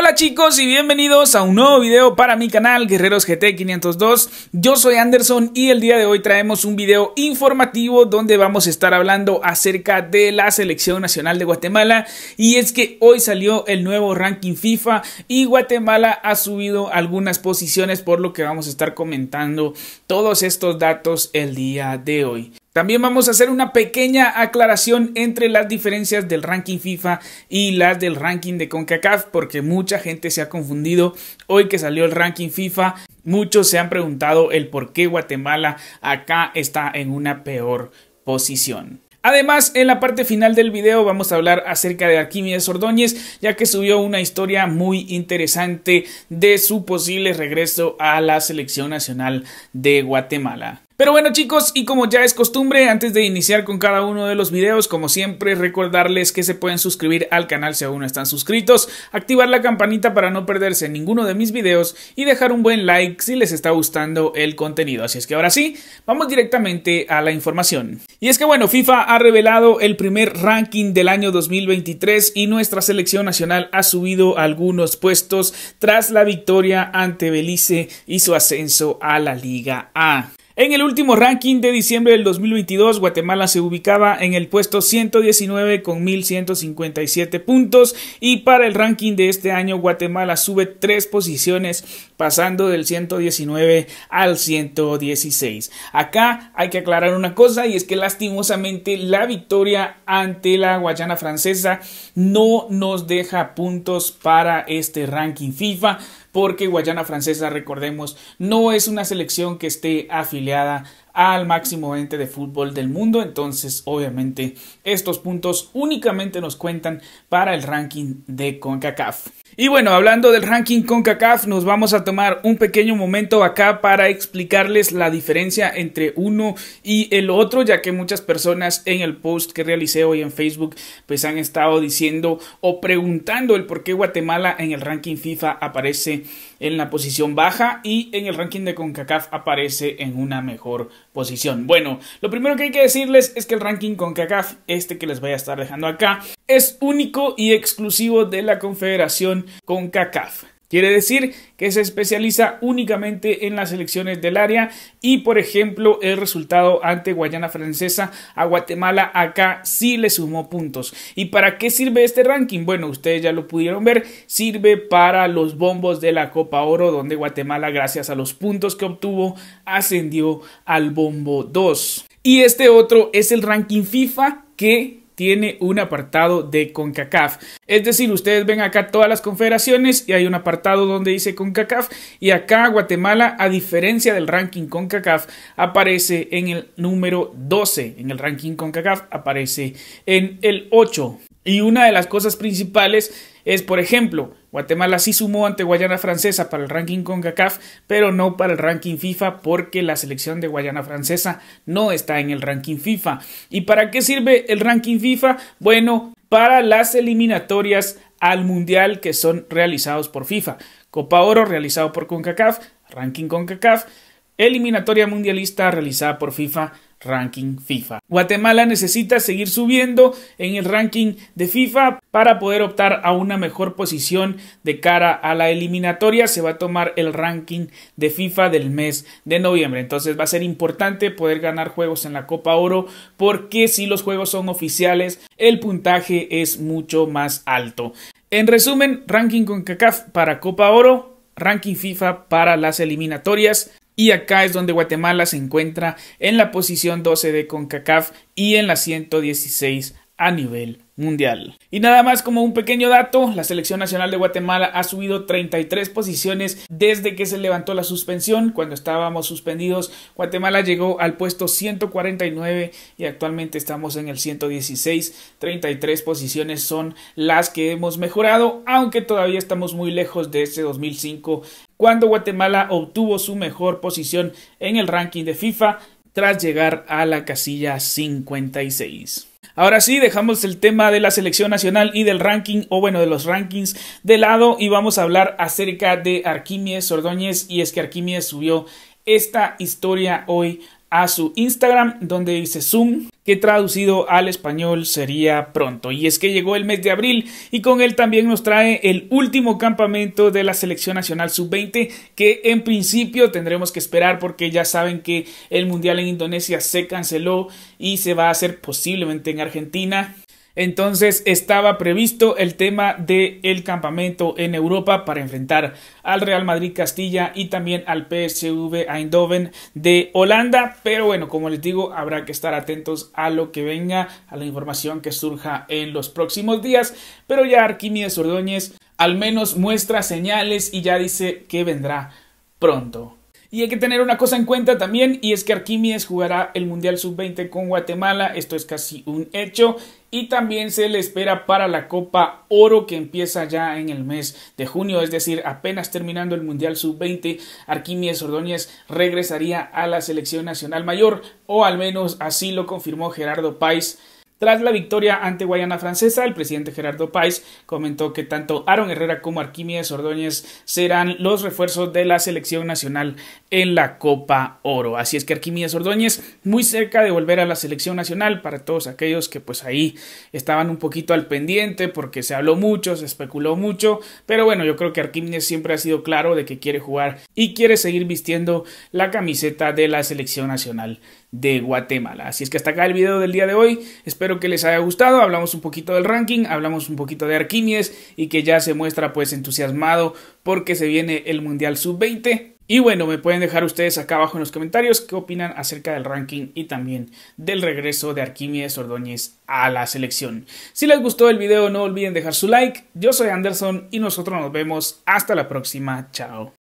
Hola chicos y bienvenidos a un nuevo video para mi canal Guerreros GT 502 Yo soy Anderson y el día de hoy traemos un video informativo donde vamos a estar hablando acerca de la selección nacional de Guatemala Y es que hoy salió el nuevo ranking FIFA y Guatemala ha subido algunas posiciones por lo que vamos a estar comentando todos estos datos el día de hoy también vamos a hacer una pequeña aclaración entre las diferencias del ranking FIFA y las del ranking de CONCACAF, porque mucha gente se ha confundido hoy que salió el ranking FIFA. Muchos se han preguntado el por qué Guatemala acá está en una peor posición. Además, en la parte final del video vamos a hablar acerca de Arquímedes Ordóñez, ya que subió una historia muy interesante de su posible regreso a la selección nacional de Guatemala. Pero bueno chicos, y como ya es costumbre, antes de iniciar con cada uno de los videos, como siempre, recordarles que se pueden suscribir al canal si aún no están suscritos, activar la campanita para no perderse ninguno de mis videos y dejar un buen like si les está gustando el contenido. Así es que ahora sí, vamos directamente a la información. Y es que bueno, FIFA ha revelado el primer ranking del año 2023 y nuestra selección nacional ha subido algunos puestos tras la victoria ante Belice y su ascenso a la Liga A. En el último ranking de diciembre del 2022, Guatemala se ubicaba en el puesto 119 con 1.157 puntos y para el ranking de este año Guatemala sube tres posiciones pasando del 119 al 116. Acá hay que aclarar una cosa y es que lastimosamente la victoria ante la Guayana francesa no nos deja puntos para este ranking FIFA porque Guayana Francesa, recordemos, no es una selección que esté afiliada al máximo ente de fútbol del mundo. Entonces, obviamente, estos puntos únicamente nos cuentan para el ranking de CONCACAF. Y bueno, hablando del ranking CONCACAF, nos vamos a tomar un pequeño momento acá para explicarles la diferencia entre uno y el otro, ya que muchas personas en el post que realicé hoy en Facebook pues han estado diciendo o preguntando el por qué Guatemala en el ranking FIFA aparece en la posición baja y en el ranking de CONCACAF aparece en una mejor posición. Bueno, lo primero que hay que decirles es que el ranking con CACAF, este que les voy a estar dejando acá, es único y exclusivo de la confederación con CACAF. Quiere decir que se especializa únicamente en las elecciones del área y, por ejemplo, el resultado ante Guayana Francesa a Guatemala acá sí le sumó puntos. ¿Y para qué sirve este ranking? Bueno, ustedes ya lo pudieron ver, sirve para los bombos de la Copa Oro, donde Guatemala, gracias a los puntos que obtuvo, ascendió al bombo 2. Y este otro es el ranking FIFA que tiene un apartado de CONCACAF. Es decir, ustedes ven acá todas las confederaciones y hay un apartado donde dice CONCACAF y acá Guatemala, a diferencia del ranking CONCACAF, aparece en el número 12. En el ranking CONCACAF aparece en el 8. Y una de las cosas principales es, por ejemplo, Guatemala sí sumó ante Guayana Francesa para el ranking CONCACAF, pero no para el ranking FIFA porque la selección de Guayana Francesa no está en el ranking FIFA. ¿Y para qué sirve el ranking FIFA? Bueno, para las eliminatorias al Mundial que son realizados por FIFA. Copa Oro realizado por CONCACAF, ranking CONCACAF, eliminatoria mundialista realizada por FIFA ranking FIFA. Guatemala necesita seguir subiendo en el ranking de FIFA para poder optar a una mejor posición de cara a la eliminatoria. Se va a tomar el ranking de FIFA del mes de noviembre. Entonces va a ser importante poder ganar juegos en la Copa Oro porque si los juegos son oficiales el puntaje es mucho más alto. En resumen, ranking con CACAF para Copa Oro, ranking FIFA para las eliminatorias y acá es donde Guatemala se encuentra en la posición 12 de CONCACAF y en la 116 a nivel mundial. Y nada más como un pequeño dato, la selección nacional de Guatemala ha subido 33 posiciones desde que se levantó la suspensión. Cuando estábamos suspendidos, Guatemala llegó al puesto 149 y actualmente estamos en el 116. 33 posiciones son las que hemos mejorado, aunque todavía estamos muy lejos de ese 2005 cuando Guatemala obtuvo su mejor posición en el ranking de FIFA tras llegar a la casilla 56. Ahora sí, dejamos el tema de la selección nacional y del ranking, o bueno, de los rankings de lado y vamos a hablar acerca de Arquimies Ordóñez y es que Arquimies subió esta historia hoy a su Instagram donde dice Zoom que traducido al español sería pronto. Y es que llegó el mes de abril y con él también nos trae el último campamento de la selección nacional sub-20 que en principio tendremos que esperar porque ya saben que el mundial en Indonesia se canceló y se va a hacer posiblemente en Argentina entonces estaba previsto el tema del campamento en Europa para enfrentar al Real Madrid Castilla y también al PSV Eindhoven de Holanda. Pero bueno, como les digo, habrá que estar atentos a lo que venga, a la información que surja en los próximos días. Pero ya Arquímedes Ordóñez al menos muestra señales y ya dice que vendrá pronto. Y hay que tener una cosa en cuenta también, y es que Arquímedes jugará el Mundial Sub-20 con Guatemala, esto es casi un hecho, y también se le espera para la Copa Oro que empieza ya en el mes de junio, es decir, apenas terminando el Mundial Sub-20, Arquímedes Ordóñez regresaría a la selección nacional mayor, o al menos así lo confirmó Gerardo Páez tras la victoria ante Guayana Francesa, el presidente Gerardo Páez comentó que tanto Aaron Herrera como Arquímedes Ordóñez serán los refuerzos de la selección nacional en la Copa Oro. Así es que Arquímedes Ordóñez muy cerca de volver a la selección nacional para todos aquellos que pues ahí estaban un poquito al pendiente porque se habló mucho, se especuló mucho, pero bueno, yo creo que Arquímedes siempre ha sido claro de que quiere jugar y quiere seguir vistiendo la camiseta de la selección nacional de Guatemala. Así es que hasta acá el video del día de hoy. Espero que les haya gustado. Hablamos un poquito del ranking, hablamos un poquito de Arquímedes y que ya se muestra pues entusiasmado porque se viene el Mundial Sub-20. Y bueno, me pueden dejar ustedes acá abajo en los comentarios qué opinan acerca del ranking y también del regreso de Arquímedes Ordóñez a la selección. Si les gustó el video no olviden dejar su like. Yo soy Anderson y nosotros nos vemos hasta la próxima. Chao.